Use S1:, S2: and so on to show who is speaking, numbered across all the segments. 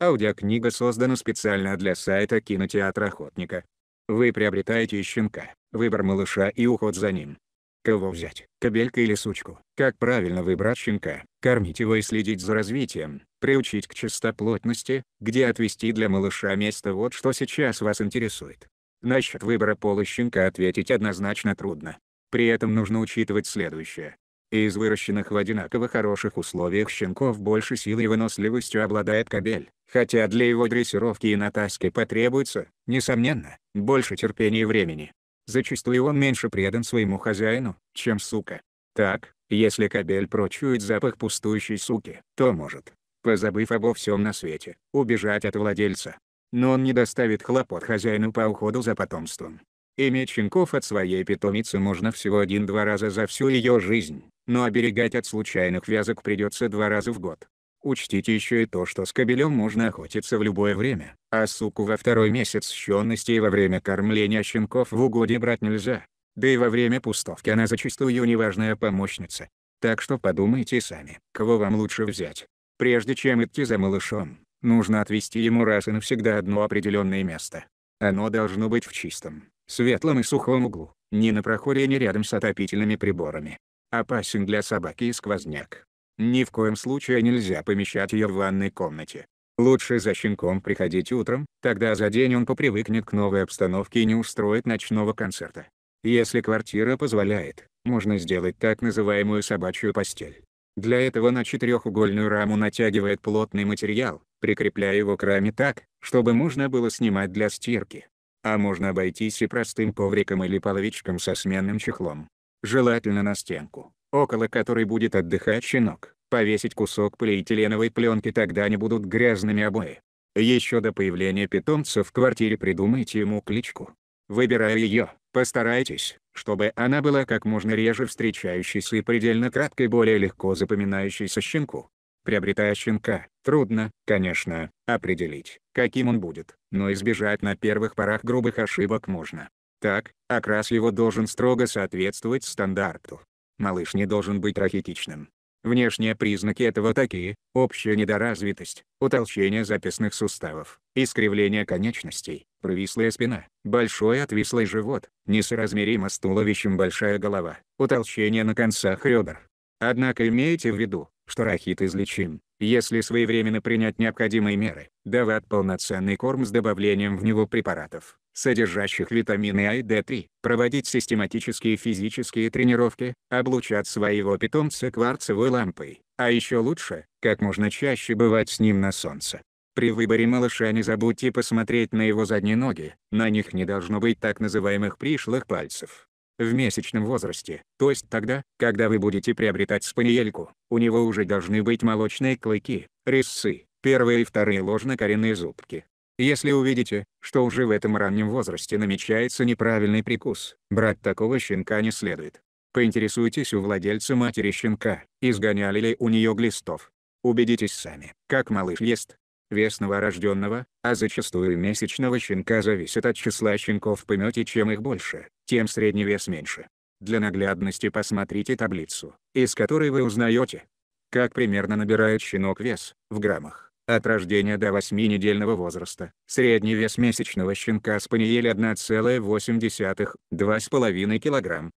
S1: Аудиокнига создана специально для сайта кинотеатра «Охотника». Вы приобретаете щенка, выбор малыша и уход за ним. Кого взять, кобелька или сучку? Как правильно выбрать щенка, кормить его и следить за развитием, приучить к чистоплотности, где отвести для малыша место вот что сейчас вас интересует. Насчет выбора пола щенка ответить однозначно трудно. При этом нужно учитывать следующее. Из выращенных в одинаково хороших условиях щенков больше силой и выносливостью обладает кобель. Хотя для его дрессировки и натаски потребуется, несомненно, больше терпения и времени. Зачастую он меньше предан своему хозяину, чем сука. Так, если Кабель прочует запах пустующей суки, то может, позабыв обо всем на свете, убежать от владельца. Но он не доставит хлопот хозяину по уходу за потомством. Иметь щенков от своей питомицы можно всего один-два раза за всю ее жизнь, но оберегать от случайных вязок придется два раза в год. Учтите еще и то, что с кобелем можно охотиться в любое время, а суку во второй месяц щенности и во время кормления щенков в угоде брать нельзя. Да и во время пустовки она зачастую неважная помощница. Так что подумайте сами, кого вам лучше взять. Прежде чем идти за малышом, нужно отвести ему раз и навсегда одно определенное место. Оно должно быть в чистом, светлом и сухом углу, не на проходе и не рядом с отопительными приборами. Опасен для собаки и сквозняк. Ни в коем случае нельзя помещать ее в ванной комнате. Лучше за щенком приходить утром, тогда за день он попривыкнет к новой обстановке и не устроит ночного концерта. Если квартира позволяет, можно сделать так называемую собачью постель. Для этого на четырехугольную раму натягивает плотный материал, прикрепляя его к раме так, чтобы можно было снимать для стирки. А можно обойтись и простым ковриком или половичком со сменным чехлом. Желательно на стенку около которой будет отдыхать щенок. Повесить кусок полиэтиленовой пленки тогда не будут грязными обои. Еще до появления питомца в квартире придумайте ему кличку. Выбирая ее, постарайтесь, чтобы она была как можно реже встречающейся и предельно краткой более легко запоминающейся щенку. Приобретая щенка, трудно, конечно, определить, каким он будет, но избежать на первых порах грубых ошибок можно. Так, окрас его должен строго соответствовать стандарту, малыш не должен быть рахитичным. Внешние признаки этого такие, общая недоразвитость, утолщение записных суставов, искривление конечностей, провислая спина, большой отвислый живот, несоразмеримо с туловищем большая голова, утолщение на концах ребер. Однако имейте в виду, что рахит излечим, если своевременно принять необходимые меры. Давать полноценный корм с добавлением в него препаратов, содержащих витамины А и D3, проводить систематические физические тренировки, облучать своего питомца кварцевой лампой, а еще лучше, как можно чаще бывать с ним на солнце. При выборе малыша не забудьте посмотреть на его задние ноги, на них не должно быть так называемых пришлых пальцев в месячном возрасте, то есть тогда, когда вы будете приобретать спаниельку, у него уже должны быть молочные клыки, резцы, первые и вторые коренные зубки. Если увидите, что уже в этом раннем возрасте намечается неправильный прикус, брать такого щенка не следует. Поинтересуйтесь у владельца матери щенка, изгоняли ли у нее глистов. Убедитесь сами, как малыш ест. Вес новорожденного, а зачастую месячного щенка зависит от числа щенков в помете, чем их больше, тем средний вес меньше. Для наглядности посмотрите таблицу, из которой вы узнаете, как примерно набирает щенок вес, в граммах, от рождения до 8-недельного возраста. Средний вес месячного щенка спаниеля 1,8-2,5 кг.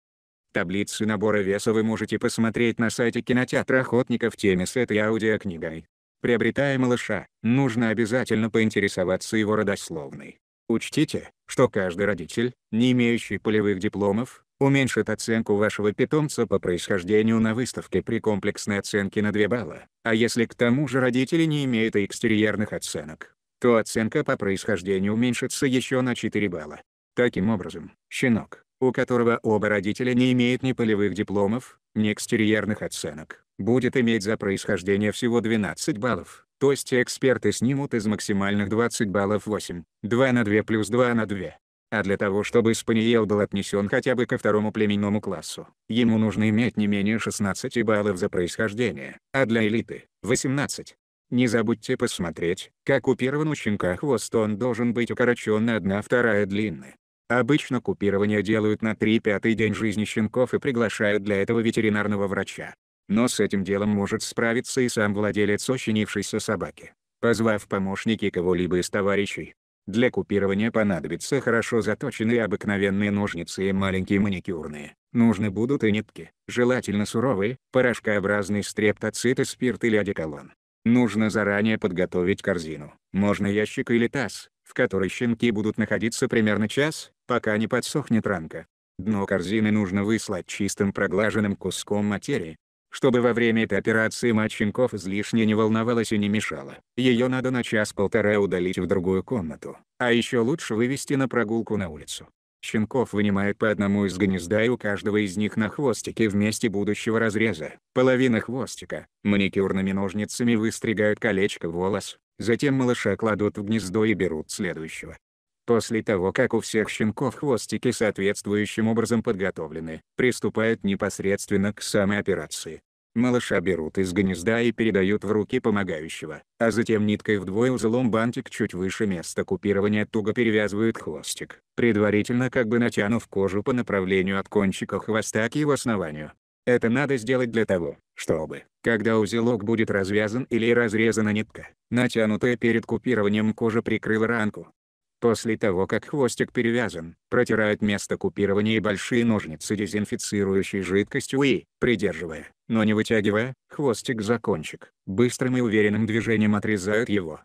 S1: Таблицы набора веса вы можете посмотреть на сайте кинотеатра «Охотника» в теме с этой аудиокнигой. Приобретая малыша, нужно обязательно поинтересоваться его родословной. Учтите, что каждый родитель, не имеющий полевых дипломов, уменьшит оценку вашего питомца по происхождению на выставке при комплексной оценке на 2 балла, а если к тому же родители не имеют экстерьерных оценок, то оценка по происхождению уменьшится еще на 4 балла. Таким образом, щенок, у которого оба родителя не имеют ни полевых дипломов, ни экстерьерных оценок, будет иметь за происхождение всего 12 баллов, то есть эксперты снимут из максимальных 20 баллов 8, 2 на 2 плюс 2 на 2. А для того чтобы Спаниел был отнесен хотя бы ко второму племенному классу, ему нужно иметь не менее 16 баллов за происхождение, а для элиты – 18. Не забудьте посмотреть, как купирован у щенка хвост он должен быть укорочен на 1 вторая длины. Обычно купирование делают на 3-5 день жизни щенков и приглашают для этого ветеринарного врача. Но с этим делом может справиться и сам владелец ощенившейся собаки, позвав помощники кого-либо из товарищей. Для купирования понадобятся хорошо заточенные обыкновенные ножницы и маленькие маникюрные. Нужны будут и нитки, желательно суровые, порошкообразный стрептоцит и спирт или одеколон. Нужно заранее подготовить корзину, можно ящик или таз, в который щенки будут находиться примерно час, пока не подсохнет ранка. Дно корзины нужно выслать чистым проглаженным куском материи, чтобы во время этой операции Матченков излишне не волновалась и не мешала. Ее надо на час-полтора удалить в другую комнату, а еще лучше вывести на прогулку на улицу. Щенков вынимают по одному из гнезда и у каждого из них на хвостике вместе будущего разреза. Половина хвостика, маникюрными ножницами выстригают колечко волос, затем малыша кладут в гнездо и берут следующего. После того, как у всех щенков хвостики соответствующим образом подготовлены, приступают непосредственно к самой операции. Малыша берут из гнезда и передают в руки помогающего, а затем ниткой вдвое узлом бантик чуть выше места купирования туго перевязывают хвостик, предварительно как бы натянув кожу по направлению от кончика хвоста к его основанию. Это надо сделать для того, чтобы, когда узелок будет развязан или разрезана нитка, натянутая перед купированием кожа прикрыла ранку, После того как хвостик перевязан, протирают место купирования и большие ножницы дезинфицирующей жидкостью и, придерживая, но не вытягивая, хвостик за кончик, быстрым и уверенным движением отрезают его.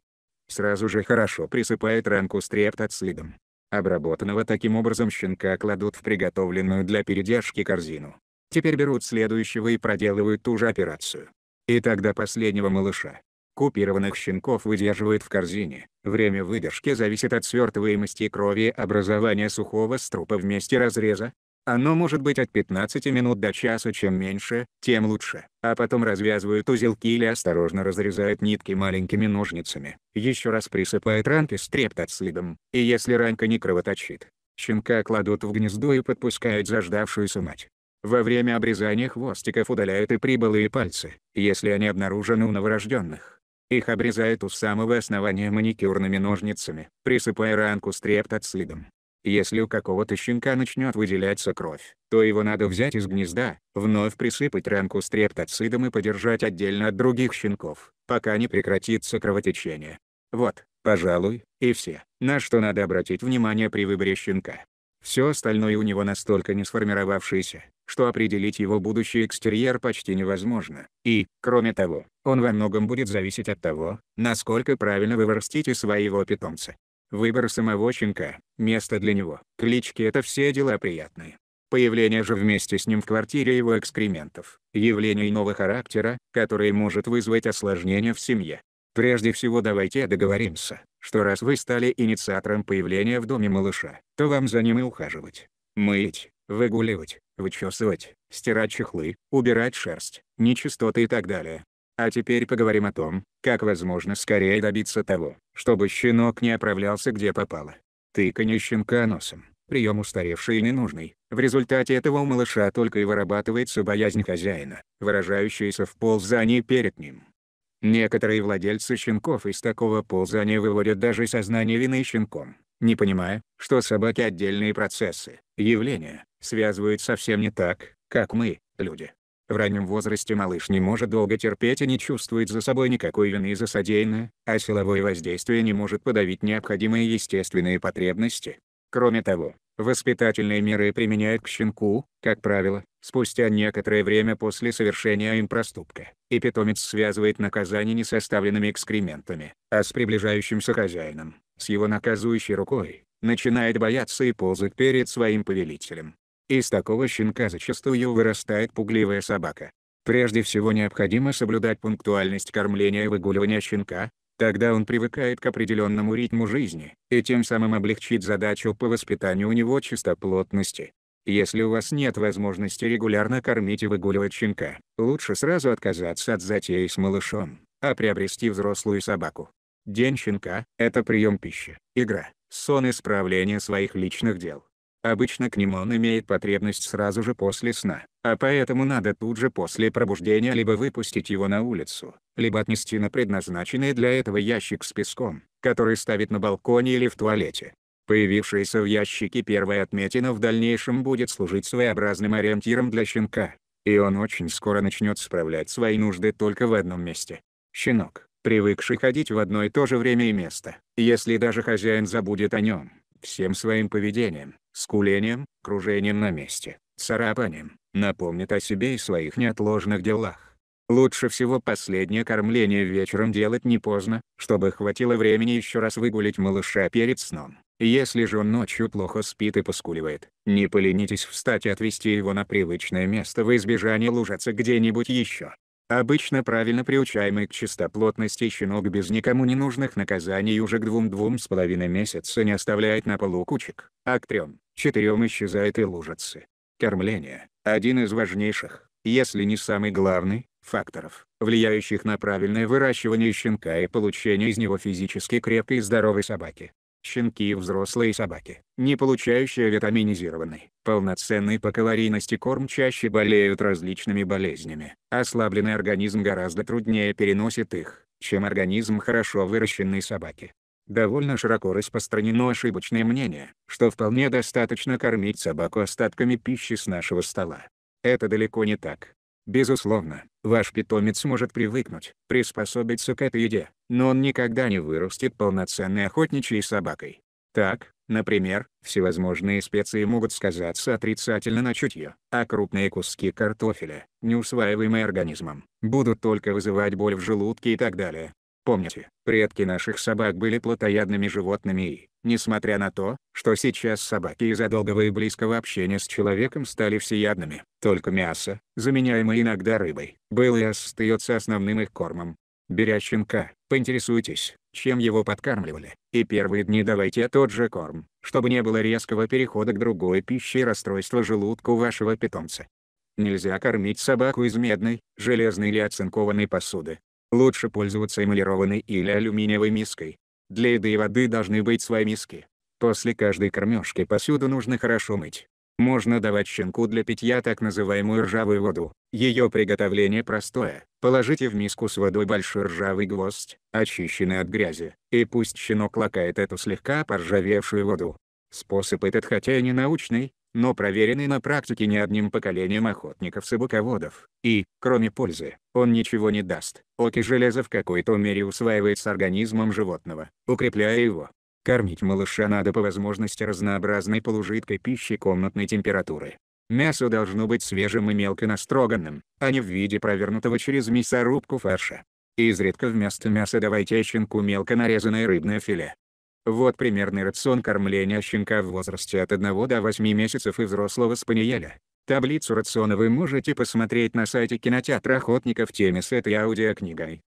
S1: Сразу же хорошо присыпают ранку стрептоцидом. Обработанного таким образом щенка кладут в приготовленную для передержки корзину. Теперь берут следующего и проделывают ту же операцию. И тогда последнего малыша, Купированных щенков выдерживают в корзине. Время выдержки зависит от свертываемости крови и образования сухого струпа вместе разреза. Оно может быть от 15 минут до часа, чем меньше, тем лучше. А потом развязывают узелки или осторожно разрезают нитки маленькими ножницами. Еще раз присыпают ранки стрептоцидом, и если ранка не кровоточит, щенка кладут в гнездо и подпускают заждавшуюся мать. Во время обрезания хвостиков удаляют и прибылые пальцы, если они обнаружены у новорожденных. Их обрезают у самого основания маникюрными ножницами, присыпая ранку стрептоцидом. Если у какого-то щенка начнет выделяться кровь, то его надо взять из гнезда, вновь присыпать ранку стрептоцидом и подержать отдельно от других щенков, пока не прекратится кровотечение. Вот, пожалуй, и все, на что надо обратить внимание при выборе щенка. Все остальное у него настолько не сформировавшееся, что определить его будущий экстерьер почти невозможно. И, кроме того, он во многом будет зависеть от того, насколько правильно вы вырастите своего питомца. Выбор самого щенка, место для него, клички – это все дела приятные. Появление же вместе с ним в квартире его экскрементов, явление иного характера, которое может вызвать осложнения в семье. Прежде всего давайте договоримся, что раз вы стали инициатором появления в доме малыша, то вам за ним и ухаживать. Мыть, выгуливать, вычесывать, стирать чехлы, убирать шерсть, нечистоты и так далее. А теперь поговорим о том, как возможно скорее добиться того, чтобы щенок не оправлялся где попало. Тыканье щенка носом, прием устаревший и ненужный, в результате этого у малыша только и вырабатывается боязнь хозяина, выражающаяся в ползании перед ним. Некоторые владельцы щенков из такого ползания выводят даже сознание вины щенком не понимая, что собаки отдельные процессы, явления, связывают совсем не так, как мы, люди. В раннем возрасте малыш не может долго терпеть и не чувствует за собой никакой вины за содеянное, а силовое воздействие не может подавить необходимые естественные потребности. Кроме того, воспитательные меры применяют к щенку, как правило, спустя некоторое время после совершения им проступка, и питомец связывает наказание не с оставленными экскрементами, а с приближающимся хозяином с его наказующей рукой, начинает бояться и ползать перед своим повелителем. Из такого щенка зачастую вырастает пугливая собака. Прежде всего необходимо соблюдать пунктуальность кормления и выгуливания щенка, тогда он привыкает к определенному ритму жизни, и тем самым облегчит задачу по воспитанию у него чистоплотности. Если у вас нет возможности регулярно кормить и выгуливать щенка, лучше сразу отказаться от затеи с малышом, а приобрести взрослую собаку. День щенка – это прием пищи, игра, сон и справление своих личных дел. Обычно к нему он имеет потребность сразу же после сна, а поэтому надо тут же после пробуждения либо выпустить его на улицу, либо отнести на предназначенный для этого ящик с песком, который ставит на балконе или в туалете. Появившаяся в ящике первая отметина в дальнейшем будет служить своеобразным ориентиром для щенка, и он очень скоро начнет справлять свои нужды только в одном месте. Щенок, привыкший ходить в одно и то же время и место. Если даже хозяин забудет о нем, всем своим поведением, скулением, кружением на месте, царапанием, напомнит о себе и своих неотложных делах. Лучше всего последнее кормление вечером делать не поздно, чтобы хватило времени еще раз выгулить малыша перед сном. Если же он ночью плохо спит и поскуливает, не поленитесь встать и отвезти его на привычное место в избежание лужаться где-нибудь еще. Обычно правильно приучаемый к чистоплотности щенок без никому не нужных наказаний уже к двум-двум с половиной месяца не оставляет на полу кучек, а к трем-четырем исчезает и лужицы. Кормление – один из важнейших, если не самый главный, факторов, влияющих на правильное выращивание щенка и получение из него физически крепкой и здоровой собаки щенки и взрослые собаки, не получающие витаминизированный, полноценный по калорийности корм чаще болеют различными болезнями. Ослабленный организм гораздо труднее переносит их, чем организм хорошо выращенной собаки. Довольно широко распространено ошибочное мнение, что вполне достаточно кормить собаку остатками пищи с нашего стола. Это далеко не так. Безусловно, ваш питомец может привыкнуть, приспособиться к этой еде, но он никогда не вырастет полноценной охотничьей собакой. Так, например, всевозможные специи могут сказаться отрицательно на чутье, а крупные куски картофеля, неусваиваемые организмом, будут только вызывать боль в желудке и так далее. Помните, предки наших собак были плотоядными животными и, несмотря на то, что сейчас собаки из-за долгого и близкого общения с человеком стали всеядными, только мясо, заменяемое иногда рыбой, было и остается основным их кормом. Беря щенка, поинтересуйтесь, чем его подкармливали, и первые дни давайте тот же корм, чтобы не было резкого перехода к другой пище и расстройства желудка у вашего питомца. Нельзя кормить собаку из медной, железной или оцинкованной посуды, Лучше пользоваться эмалированной или алюминиевой миской. Для еды и воды должны быть свои миски. После каждой кормежки посуду нужно хорошо мыть. Можно давать щенку для питья так называемую ржавую воду. Ее приготовление простое. Положите в миску с водой большой ржавый гвоздь, очищенный от грязи, и пусть щенок лакает эту слегка поржавевшую воду. Способ этот хотя и не научный, но проверенный на практике не одним поколением охотников-собаководов, и, кроме пользы, он ничего не даст. Оки железа в какой-то мере усваивается организмом животного, укрепляя его. Кормить малыша надо по возможности разнообразной полужидкой пищей комнатной температуры. Мясо должно быть свежим и мелко настроганным, а не в виде провернутого через мясорубку фарша. Изредка вместо мяса давайте щенку мелко нарезанное рыбное филе. Вот примерный рацион кормления щенка в возрасте от 1 до 8 месяцев и взрослого спаниеля. Таблицу рациона вы можете посмотреть на сайте кинотеатра «Охотника» в теме с этой аудиокнигой.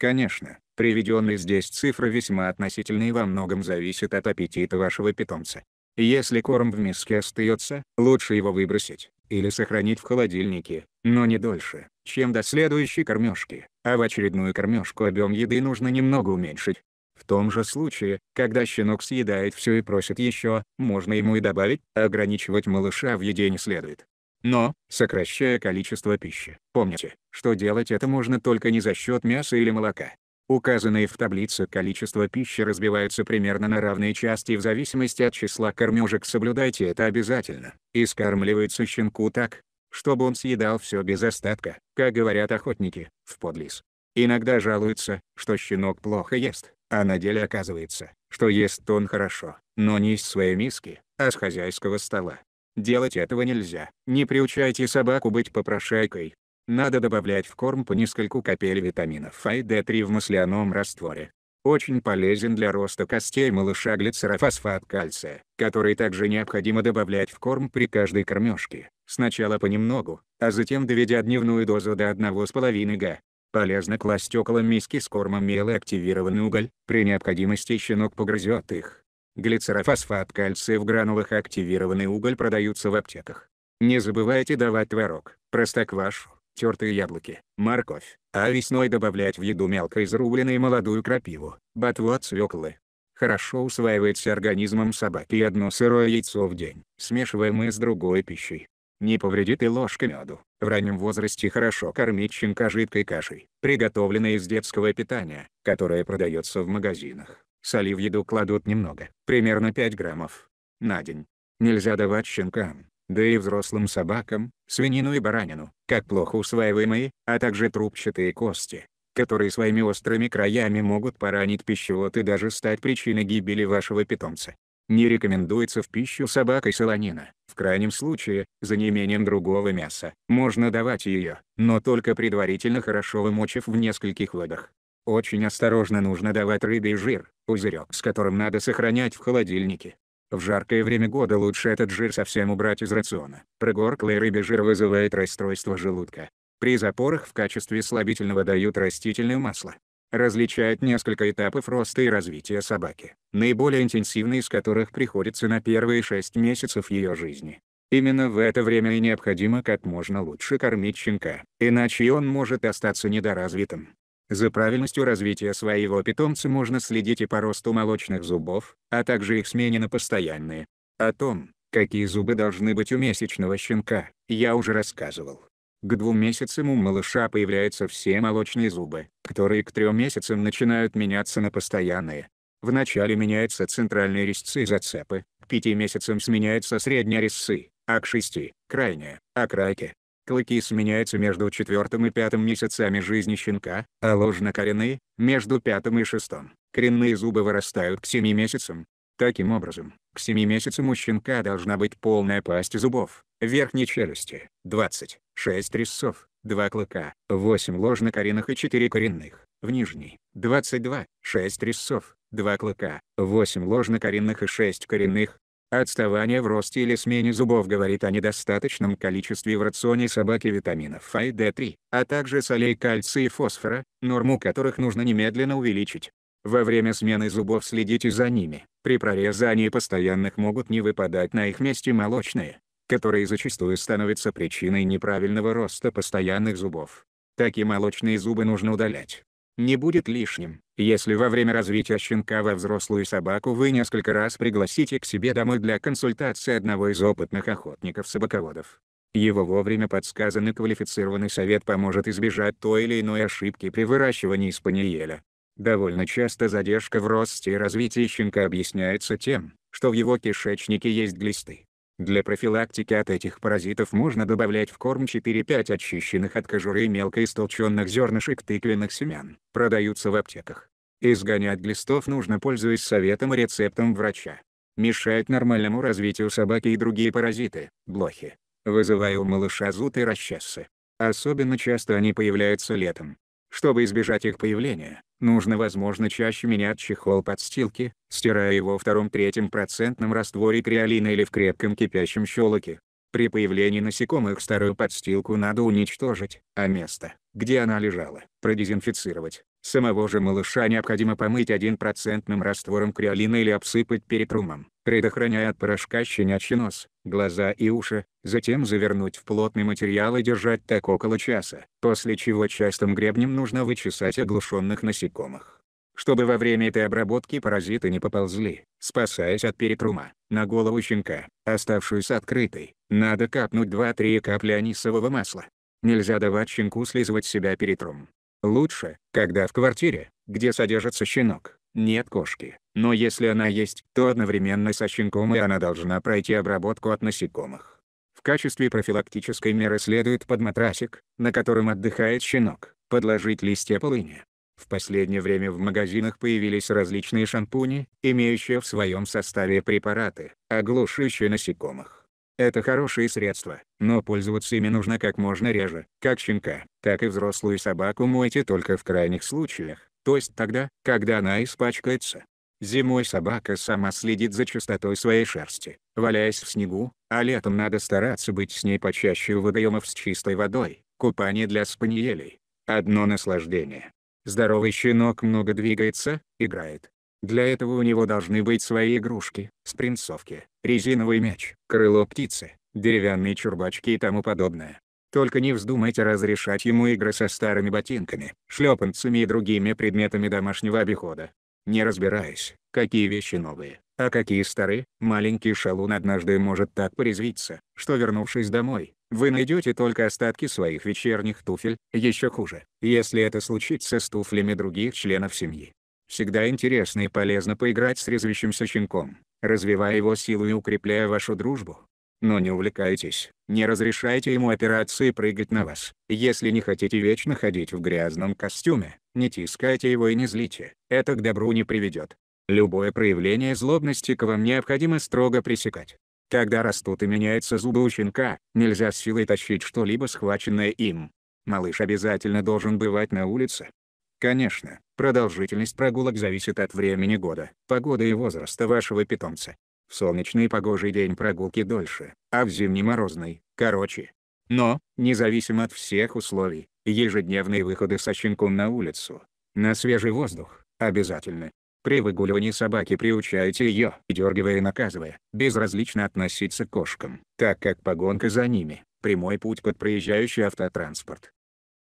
S1: Конечно, приведенные здесь цифры весьма относительны и во многом зависят от аппетита вашего питомца. Если корм в миске остается, лучше его выбросить, или сохранить в холодильнике, но не дольше, чем до следующей кормежки, а в очередную кормежку объем еды нужно немного уменьшить, в том же случае, когда щенок съедает все и просит еще, можно ему и добавить, ограничивать малыша в еде не следует. Но, сокращая количество пищи, помните, что делать это можно только не за счет мяса или молока. Указанные в таблице количество пищи разбиваются примерно на равные части в зависимости от числа кормежек соблюдайте это обязательно, и скармливается щенку так, чтобы он съедал все без остатка, как говорят охотники, в подлиз. Иногда жалуются, что щенок плохо ест, а на деле оказывается, что ест он хорошо, но не из своей миски, а с хозяйского стола. Делать этого нельзя. Не приучайте собаку быть попрошайкой. Надо добавлять в корм по нескольку капель витаминов А и D3 в масляном растворе. Очень полезен для роста костей малыша глицерофосфат кальция, который также необходимо добавлять в корм при каждой кормежке, сначала понемногу, а затем доведя дневную дозу до 1,5 г. Полезно класть около миски с кормом мел и активированный уголь, при необходимости щенок погрызет их. Глицерофосфат кальция в гранулах и активированный уголь продаются в аптеках. Не забывайте давать творог, простоквашу, тертые яблоки, морковь, а весной добавлять в еду мелко изрубленную молодую крапиву, ботву от свеклы. Хорошо усваивается организмом собаки одно сырое яйцо в день, смешиваемое с другой пищей. Не повредит и ложка меду. В раннем возрасте хорошо кормить щенка жидкой кашей, приготовленной из детского питания, которое продается в магазинах. Соли в еду кладут немного, примерно 5 граммов на день. Нельзя давать щенкам, да и взрослым собакам, свинину и баранину, как плохо усваиваемые, а также трубчатые кости, которые своими острыми краями могут поранить пищевод и даже стать причиной гибели вашего питомца. Не рекомендуется в пищу собакой солонина. В крайнем случае, за неимением другого мяса, можно давать ее, но только предварительно хорошо вымочив в нескольких водах. Очень осторожно нужно давать рыбий жир, пузырек с которым надо сохранять в холодильнике. В жаркое время года лучше этот жир совсем убрать из рациона. Прогорклый рыбий жир вызывает расстройство желудка. При запорах в качестве слабительного дают растительное масло различают несколько этапов роста и развития собаки, наиболее интенсивные из которых приходится на первые 6 месяцев ее жизни. Именно в это время и необходимо как можно лучше кормить щенка, иначе он может остаться недоразвитым. За правильностью развития своего питомца можно следить и по росту молочных зубов, а также их смене на постоянные. О том, какие зубы должны быть у месячного щенка, я уже рассказывал. К двум месяцам у малыша появляются все молочные зубы, которые к трем месяцам начинают меняться на постоянные. Вначале меняются центральные резцы и зацепы, к пяти месяцам сменяются средние резцы, а к шести – крайние, а Клыки сменяются между четвертым и пятым месяцами жизни щенка, а коренные между пятым и шестым. Коренные зубы вырастают к семи месяцам. Таким образом, к семи месяцам у щенка должна быть полная пасть зубов, верхней челюсти – 20, 6 резцов, 2 клыка, 8 коренных и 4 коренных, в нижней, 22, 6 резцов, 2 клыка, 8 коренных и 6 коренных. Отставание в росте или смене зубов говорит о недостаточном количестве в рационе собаки витаминов А и D3, а также солей кальция и фосфора, норму которых нужно немедленно увеличить. Во время смены зубов следите за ними, при прорезании постоянных могут не выпадать на их месте молочные, которые зачастую становятся причиной неправильного роста постоянных зубов. Такие молочные зубы нужно удалять. Не будет лишним, если во время развития щенка во взрослую собаку вы несколько раз пригласите к себе домой для консультации одного из опытных охотников-собаководов. Его вовремя подсказанный квалифицированный совет поможет избежать той или иной ошибки при выращивании спаниеля. Довольно часто задержка в росте и развитии щенка объясняется тем, что в его кишечнике есть глисты. Для профилактики от этих паразитов можно добавлять в корм 4-5 очищенных от кожуры мелко истолченных зернышек тыквенных семян. Продаются в аптеках. Изгонять глистов нужно пользуясь советом и рецептом врача. Мешают нормальному развитию собаки и другие паразиты, блохи, вызывая у малыша зуд и расчесы. Особенно часто они появляются летом. Чтобы избежать их появления, нужно возможно чаще менять чехол подстилки, стирая его в втором-третьем процентном растворе креолина или в крепком кипящем щелоке. При появлении насекомых старую подстилку надо уничтожить, а место, где она лежала, продезинфицировать. Самого же малыша необходимо помыть 1% раствором креолина или обсыпать перетрумом, предохраняя от порошка щенячий нос, глаза и уши, затем завернуть в плотный материал и держать так около часа, после чего частым гребнем нужно вычесать оглушенных насекомых. Чтобы во время этой обработки паразиты не поползли, спасаясь от перетрума, на голову щенка, оставшуюся открытой, надо капнуть 2-3 капли анисового масла. Нельзя давать щенку слизывать себя перетрум, Лучше, когда в квартире, где содержится щенок, нет кошки. Но если она есть, то одновременно со щенком и она должна пройти обработку от насекомых. В качестве профилактической меры следует под матрасик, на котором отдыхает щенок, подложить листья полыни. В последнее время в магазинах появились различные шампуни, имеющие в своем составе препараты, оглушающие насекомых. Это хорошие средства, но пользоваться ими нужно как можно реже. Как щенка, так и взрослую собаку мойте только в крайних случаях, то есть тогда, когда она испачкается. Зимой собака сама следит за чистотой своей шерсти, валяясь в снегу, а летом надо стараться быть с ней почаще у водоемов с чистой водой, купание для спаниелей. Одно наслаждение. Здоровый щенок много двигается, играет, для этого у него должны быть свои игрушки, спринцовки, резиновый мяч, крыло птицы, деревянные чурбачки и тому подобное. Только не вздумайте разрешать ему игры со старыми ботинками, шлепанцами и другими предметами домашнего обихода. Не разбираясь, какие вещи новые, а какие старые, маленький шалун однажды может так порезвиться, что вернувшись домой, вы найдете только остатки своих вечерних туфель, еще хуже, если это случится с туфлями других членов семьи. Всегда интересно и полезно поиграть с резвящимся щенком, развивая его силу и укрепляя вашу дружбу. Но не увлекайтесь, не разрешайте ему операции прыгать на вас. Если не хотите вечно ходить в грязном костюме, не тискайте его и не злите, это к добру не приведет. Любое проявление злобности к вам необходимо строго пресекать. Когда растут и меняются зубы у щенка, нельзя с силой тащить что-либо схваченное им. Малыш обязательно должен бывать на улице, Конечно, продолжительность прогулок зависит от времени года, погоды и возраста вашего питомца. В солнечный погожий день прогулки дольше, а в зимний морозный – короче. Но, независимо от всех условий, ежедневные выходы со щенком на улицу, на свежий воздух, обязательны. При выгуливании собаки приучайте ее, дергивая и наказывая, безразлично относиться к кошкам, так как погонка за ними – прямой путь под проезжающий автотранспорт.